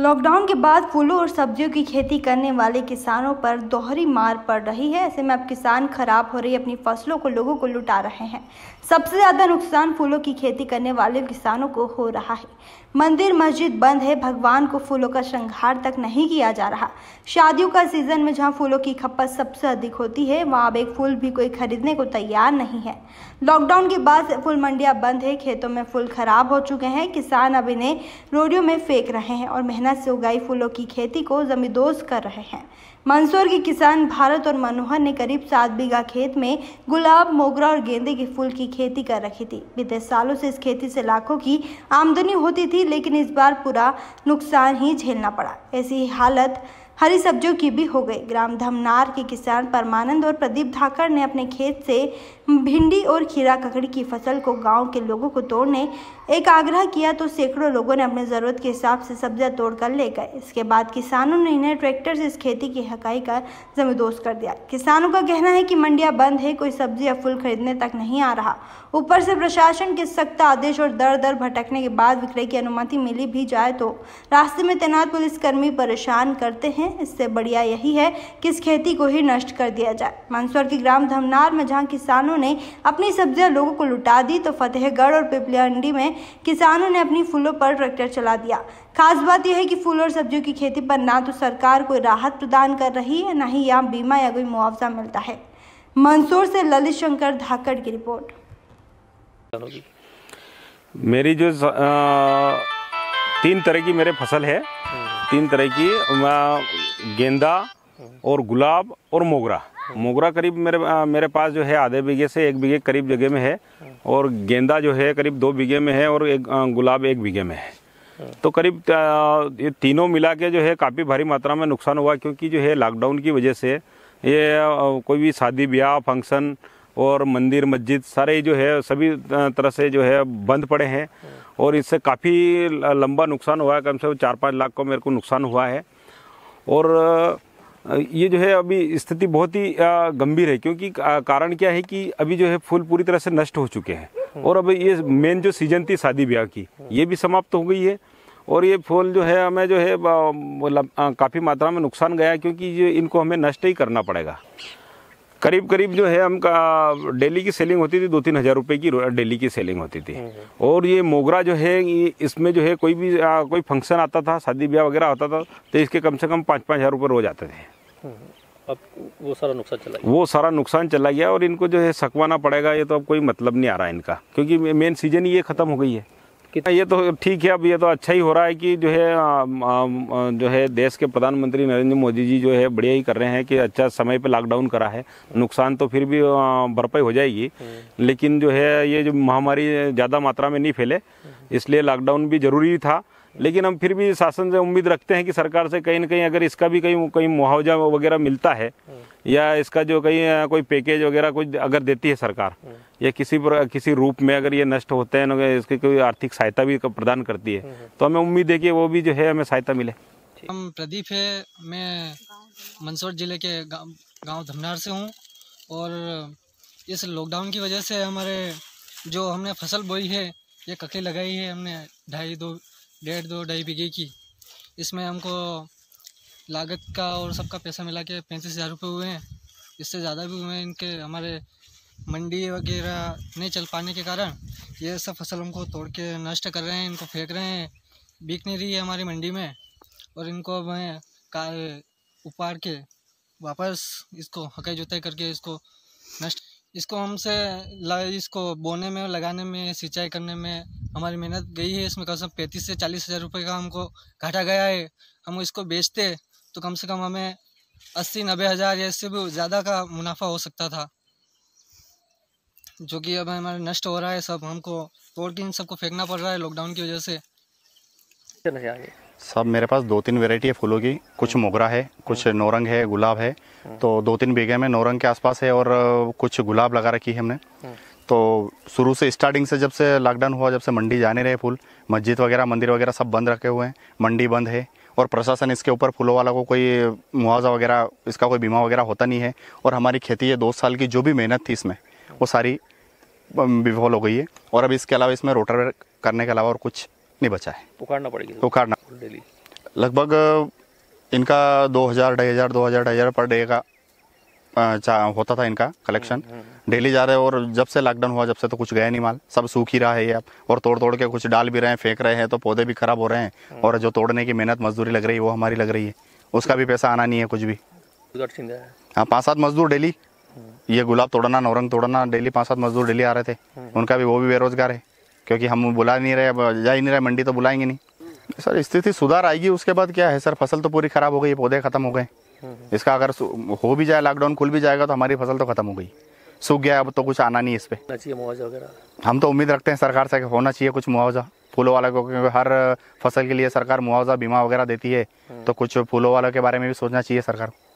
Lockdown के बाद फूलों और सब्जियों की खेती करने वाले किसानों पर दोहरी मार पड़ रही है ऐसे में अब किसान खराब हो रही अपनी फसलों को लोगों को लुटा रहे हैं सबसे ज़्यादा नुकसान फूलों की खेती करने वाले किसानों को हो रहा है मंदिर मस्जिद बंद है भगवान को फूलों का श्रृंगार तक नहीं किया जा रहा शादियों का सीजन में जहाँ फूलों की खपत सबसे अधिक होती है वहाँ अब एक फूल भी कोई खरीदने को तैयार नहीं है लॉकडाउन के बाद फूल मंडियाँ बंद है खेतों में फूल खराब हो चुके हैं किसान अब इन्हें रोडियो में फेंक रहे हैं और मेहनत मेहनत से उगाई फूलों की खेती को जमींदोज कर रहे हैं मंदसौर के किसान भारत और मनोहर ने करीब सात बीघा खेत में गुलाब मोगरा और गेंदे के फूल की खेती कर रखी थी बीते सालों से इस खेती से लाखों की आमदनी होती थी लेकिन इस बार पूरा नुकसान ही झेलना पड़ा ऐसी हालत हरी सब्जियों की भी हो गई ग्राम धमनार के किसान परमानंद और प्रदीप धाकर ने अपने खेत से भिंडी और खीरा ककड़ी की फसल को गांव के लोगों को तोड़ने एक आग्रह किया तो सैकड़ों लोगों ने अपने ज़रूरत के हिसाब से सब्जियां तोड़कर ले गए इसके बाद किसानों ने इन्हें ट्रैक्टर से इस खेती की हकाई कर जमींदोज कर दिया किसानों का कहना है कि मंडिया बंद है कोई सब्जी या फूल खरीदने तक नहीं आ रहा ऊपर से प्रशासन के सख्त आदेश और दर दर भटकने के बाद विक्रय की अनुमति मिली भी जाए तो रास्ते में तैनात पुलिसकर्मी परेशान करते हैं हैं इससे बढ़िया यही है कि इस खेती को ही नष्ट कर दिया जाए मंदसौर के ग्राम धमनार में जहाँ किसानों ने अपनी सब्जियां लोगों को लुटा दी तो फतेहगढ़ और पिपलियांडी में किसानों ने अपनी फूलों पर ट्रैक्टर चला दिया खास बात यह है कि फूल और सब्जियों की खेती पर ना तो सरकार कोई राहत प्रदान कर रही है ना ही यहाँ बीमा या कोई मुआवजा मिलता है मंदसौर से ललित शंकर धाकड़ की रिपोर्ट मेरी जो आ, तीन तरह की मेरे फसल है तीन तरह की गेंदा और गुलाब और मोगरा मोगरा करीब मेरे मेरे पास जो है आधे बीघे से एक बीघे करीब जगह में है और गेंदा जो है करीब दो बीघे में है और एक गुलाब एक बीघे में है तो करीब ये तीनों मिला के जो है काफ़ी भारी मात्रा में नुकसान हुआ क्योंकि जो है लॉकडाउन की वजह से ये कोई भी शादी ब्याह फंक्शन और मंदिर मस्जिद सारे जो है सभी तरह से जो है बंद पड़े हैं और इससे काफ़ी लंबा नुकसान हुआ है कम से कम चार पाँच लाख को मेरे को नुकसान हुआ है और ये जो है अभी स्थिति बहुत ही गंभीर है क्योंकि कारण क्या है कि अभी जो है फूल पूरी तरह से नष्ट हो चुके हैं हम्म। और अब ये मेन जो सीजन थी शादी ब्याह की हम्म। ये भी समाप्त हो गई है और ये फूल जो है हमें जो है मतलब, काफ़ी मात्रा में नुकसान गया क्योंकि ये इनको हमें नष्ट ही करना पड़ेगा करीब करीब जो है हम का डेली की सेलिंग होती थी दो तीन हज़ार रुपये की डेली की सेलिंग होती थी हम्म। और ये मोगरा जो है इसमें जो है कोई भी आ, कोई फंक्शन आता था शादी ब्याह वगैरह होता था तो इसके कम से कम पाँच पाँच हज़ार रुपये रोज आते थे हम्म। अब वो सारा नुकसान चला गया वो सारा नुकसान चला गया और इनको जो है सकवाना पड़ेगा ये तो अब कोई मतलब नहीं आ रहा इनका क्योंकि मेन सीजन ही ये ख़त्म हो गई है ये तो ठीक है अब ये तो अच्छा ही हो रहा है कि जो है आ, आ, जो है देश के प्रधानमंत्री नरेंद्र मोदी जी जो है बढ़िया ही कर रहे हैं कि अच्छा समय पे लॉकडाउन करा है नुकसान तो फिर भी भरपाई हो जाएगी हम्म। लेकिन जो है ये जो महामारी ज़्यादा मात्रा में नहीं फैले हम्म। इसलिए लॉकडाउन भी ज़रूरी था लेकिन हम फिर भी शासन से उम्मीद रखते हैं कि सरकार से कहीं ना कहीं अगर इसका भी कहीं कहीं मुआवजा वगैरह मिलता है हम्म। या इसका जो कहीं कोई पैकेज वगैरह कुछ अगर देती है सरकार हम्म। या किसी पर किसी रूप में अगर ये नष्ट होते हैं इसकी कोई आर्थिक सहायता भी प्रदान करती है हम्म। तो हमें उम्मीद है कि वो भी जो है हमें सहायता मिले हम प्रदीप है मैं मंदसौर जिले के गांव धमनार से हूँ और इस लॉकडाउन की वजह से हमारे जो हमने फसल बोई है ये ककड़ी लगाई है हमने ढाई दो डेढ़ दो ढाई बीघे की इसमें हमको लागत का और सबका पैसा मिला के पैंतीस हज़ार रुपये हुए हैं इससे ज़्यादा भी हुए हैं इनके हमारे मंडी वगैरह नहीं चल पाने के कारण ये सब फसल हमको तोड़ के नष्ट कर रहे हैं इनको फेंक रहे हैं बिक नहीं रही है हमारी मंडी में और इनको मैं का उपाड़ के वापस इसको हकाई जुताई करके इसको नष्ट इसको हमसे इसको बोने में लगाने में सिंचाई करने में हमारी मेहनत गई है इसमें कम से कम पैंतीस से चालीस हज़ार रुपये का हमको घाटा गया है हम इसको बेचते तो कम से कम हमें अस्सी नब्बे हज़ार या इससे भी ज़्यादा का मुनाफा हो सकता था जो कि अब हमारे नष्ट हो रहा है सब हमको तोड़ के इन सबको फेंकना पड़ रहा है लॉकडाउन की वजह से सब मेरे पास दो तीन वेरायटी है फूलों की कुछ हम्म। मोगरा है कुछ हम्म। नौरंग है गुलाब है हम्म। तो दो तीन बीघे में नौरंग के आसपास है और कुछ गुलाब लगा रखी है हमने तो शुरू से स्टार्टिंग से जब से लॉकडाउन हुआ जब से मंडी जाने रहे फूल मस्जिद वगैरह मंदिर वगैरह सब बंद रखे हुए हैं मंडी बंद है और प्रशासन इसके ऊपर फूलों वाला को कोई मुआवजा वगैरह इसका कोई बीमा वगैरह होता नहीं है और हमारी खेती ये दो साल की जो भी मेहनत थी इसमें वो सारी विफल हो गई है और अब इसके अलावा इसमें रोटर करने के अलावा और कुछ नहीं बचा है उखाड़ना पड़ेगा तो? उखाड़ना लगभग इनका दो हज़ार ढाई हज़ार दो हज़ार ढाई हज़ार पर डे का होता था इनका कलेक्शन हम्म, हम्म। डेली जा रहे और जब से लॉकडाउन हुआ जब से तो कुछ गया नहीं माल सब सूख ही रहा है ये अब और तोड़ तोड़ के कुछ डाल भी रहे हैं फेंक रहे हैं तो पौधे भी खराब हो रहे हैं हम्म। और जो तोड़ने की मेहनत मजदूरी लग रही है वो हमारी लग रही है उसका भी पैसा आना नहीं है कुछ भी हाँ पाँच सात मजदूर डेली ये गुलाब तोड़ना नौरंग तोड़ना डेली पाँच सात मजदूर डेली आ रहे थे उनका भी वो भी बेरोजगार है क्योंकि हम बुला नहीं रहे जा ही नहीं रहे मंडी तो बुलाएंगे नहीं सर स्थिति सुधार आएगी उसके बाद क्या है सर फसल तो पूरी खराब हो गई पौधे खत्म हो गए हम्म। इसका अगर हो भी जाए लॉकडाउन खुल भी जाएगा तो हमारी फसल तो खत्म हो गई सूख गया अब तो कुछ आना नहीं इस पर मुआवजा हम तो उम्मीद रखते हैं सरकार से होना चाहिए कुछ मुआवजा फूलों वाले को क्योंकि हर फसल के लिए सरकार मुआवजा बीमा वगैरह देती है हम्म। तो कुछ फूलों वालों के बारे में भी सोचना चाहिए सरकार को